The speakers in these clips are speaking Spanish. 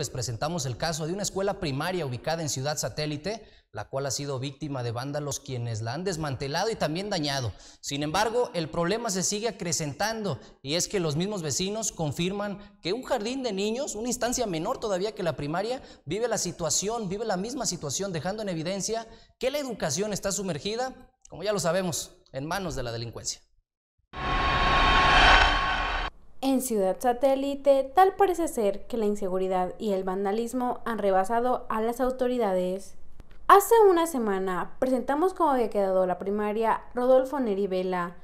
Les pues presentamos el caso de una escuela primaria ubicada en Ciudad Satélite, la cual ha sido víctima de vándalos quienes la han desmantelado y también dañado. Sin embargo, el problema se sigue acrecentando y es que los mismos vecinos confirman que un jardín de niños, una instancia menor todavía que la primaria, vive la situación, vive la misma situación, dejando en evidencia que la educación está sumergida, como ya lo sabemos, en manos de la delincuencia. En Ciudad Satélite, tal parece ser que la inseguridad y el vandalismo han rebasado a las autoridades. Hace una semana presentamos cómo había quedado la primaria Rodolfo Neri Vela,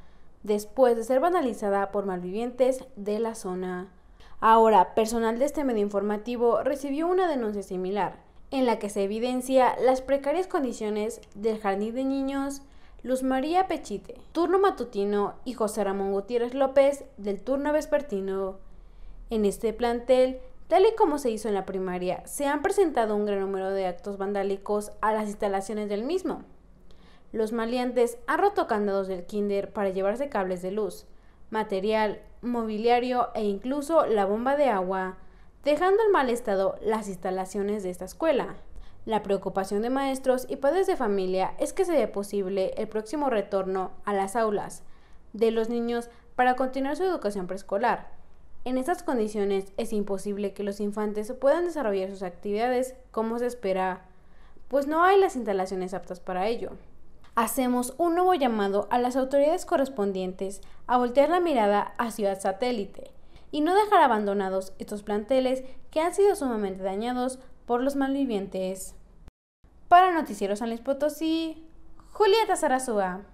después de ser vandalizada por malvivientes de la zona. Ahora, personal de este medio informativo recibió una denuncia similar, en la que se evidencia las precarias condiciones del jardín de niños Luz María Pechite, turno matutino, y José Ramón Gutiérrez López del turno vespertino. En este plantel, tal y como se hizo en la primaria, se han presentado un gran número de actos vandálicos a las instalaciones del mismo. Los maleantes han roto candados del kinder para llevarse cables de luz, material, mobiliario e incluso la bomba de agua, dejando en mal estado las instalaciones de esta escuela. La preocupación de maestros y padres de familia es que sea posible el próximo retorno a las aulas de los niños para continuar su educación preescolar. En estas condiciones es imposible que los infantes puedan desarrollar sus actividades como se espera, pues no hay las instalaciones aptas para ello. Hacemos un nuevo llamado a las autoridades correspondientes a voltear la mirada a Ciudad Satélite y no dejar abandonados estos planteles que han sido sumamente dañados por los malvivientes. Para Noticieros San Luis Potosí, Julieta Sarazúa.